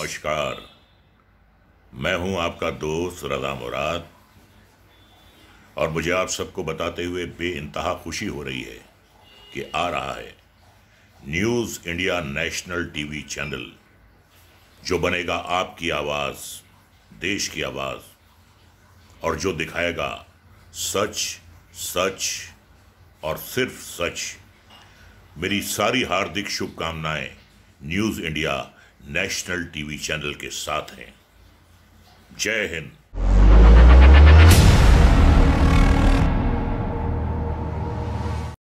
नमस्कार मैं हूं आपका दोस्त रजा मुराद और मुझे आप सबको बताते हुए बे इंतहा खुशी हो रही है कि आ रहा है news India national TV channel जो बनेगा आपकी आवाज़ देश की आवाज़ और जो दिखाएगा सच सच और सिर्फ सच मेरी सारी हार्दिक शुभकामनाएं news India national TV channel के साथ हैं जय हिंद